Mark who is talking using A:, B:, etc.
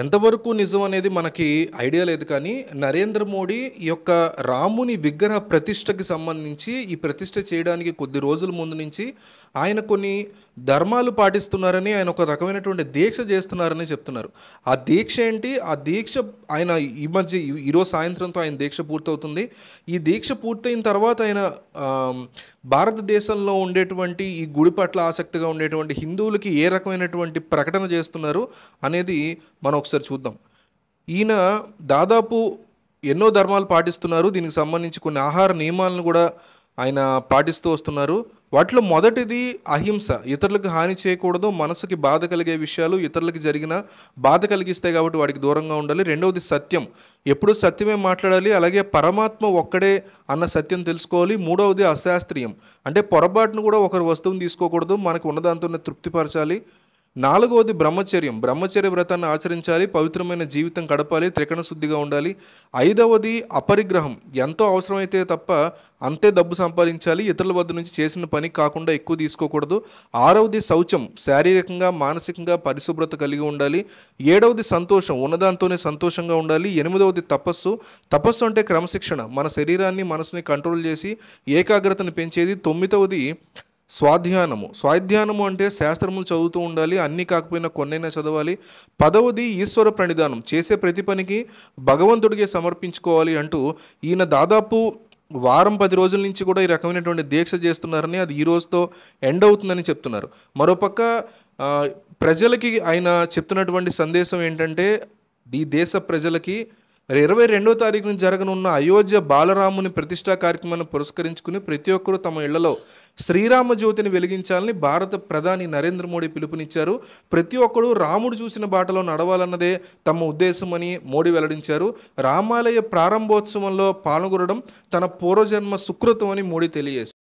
A: ఎంతవరకు నిజం అనేది మనకి ఐడియా లేదు కానీ నరేంద్ర మోడీ ఈ యొక్క రాముని విగ్రహ ప్రతిష్టకి సంబంధించి ఈ ప్రతిష్ట చేయడానికి కొద్ది రోజుల ముందు నుంచి ఆయన కొన్ని ధర్మాలు పాటిస్తున్నారని ఆయన ఒక రకమైనటువంటి దీక్ష చేస్తున్నారని చెప్తున్నారు ఆ దీక్ష ఏంటి ఆ దీక్ష ఆయన ఈ మధ్య ఈరోజు సాయంత్రంతో ఆయన దీక్ష పూర్తవుతుంది ఈ దీక్ష పూర్తయిన తర్వాత ఆయన భారతదేశంలో ఉండేటువంటి ఈ గుడి పట్ల ఆసక్తిగా ఉండేటువంటి హిందువులకి ఏ రకమైనటువంటి ప్రకటన చేస్తున్నారు అనేది మనం ఒకసారి చూద్దాం ఈయన దాదాపు ఎన్నో ధర్మాలు పాటిస్తున్నారు దీనికి సంబంధించి కొన్ని ఆహార నియమాలను కూడా ఆయన పాటిస్తూ వస్తున్నారు వాటిలో మొదటిది అహింస ఇతరులకు హాని చేయకూడదు మనసుకి బాధ కలిగే విషయాలు ఇతరులకు జరిగిన బాధ కలిగిస్తాయి కాబట్టి వాడికి దూరంగా ఉండాలి రెండవది సత్యం ఎప్పుడూ సత్యమే మాట్లాడాలి అలాగే పరమాత్మ ఒక్కడే అన్న సత్యం తెలుసుకోవాలి మూడవది అశాస్త్రీయం అంటే పొరపాటును కూడా ఒకరు వస్తువుని తీసుకోకూడదు మనకు ఉన్నదాంతోనే తృప్తిపరచాలి నాలుగవది బ్రహ్మచర్యం బ్రహ్మచర్య వ్రతాన్ని ఆచరించాలి పవిత్రమైన జీవితం గడపాలి త్రికణ శుద్ధిగా ఉండాలి ఐదవది అపరిగ్రహం ఎంతో అవసరమైతే తప్ప అంతే డబ్బు సంపాదించాలి ఇతరుల వద్ద నుంచి చేసిన పని కాకుండా ఎక్కువ తీసుకోకూడదు ఆరవది శౌచం శారీరకంగా మానసికంగా పరిశుభ్రత కలిగి ఉండాలి ఏడవది సంతోషం ఉన్నదాంతోనే సంతోషంగా ఉండాలి ఎనిమిదవది తపస్సు తపస్సు అంటే క్రమశిక్షణ మన శరీరాన్ని మనసుని కంట్రోల్ చేసి ఏకాగ్రతను పెంచేది తొమ్మిదవది స్వాధ్యానము స్వాధ్యానము అంటే శాస్త్రములు చదువుతూ ఉండాలి అన్ని కాకపోయినా కొన్నైనా చదవాలి పదవది ఈశ్వర ప్రణిధానం చేసే ప్రతి పనికి భగవంతుడికి సమర్పించుకోవాలి అంటూ ఈయన దాదాపు వారం పది రోజుల నుంచి కూడా ఈ రకమైనటువంటి దీక్ష చేస్తున్నారని అది ఈ రోజుతో ఎండ్ అవుతుందని చెప్తున్నారు మరోపక్క ప్రజలకి ఆయన చెప్తున్నటువంటి సందేశం ఏంటంటే ఈ దేశ ప్రజలకి మరి ఇరవై రెండవ తారీఖున జరగనున్న అయోధ్య బాలరాముని ప్రతిష్టా కార్యక్రమాన్ని పురస్కరించుకుని ప్రతి ఒక్కరూ తమ ఇళ్లలో శ్రీరామ జ్యోతిని వెలిగించాలని భారత ప్రధాని నరేంద్ర మోడీ పిలుపునిచ్చారు ప్రతి ఒక్కరూ రాముడు చూసిన బాటలో నడవాలన్నదే తమ ఉద్దేశమని మోడీ వెల్లడించారు రామాలయ ప్రారంభోత్సవంలో పాల్గొనడం తన పూర్వజన్మ సుకృతం అని మోడీ తెలియజేశారు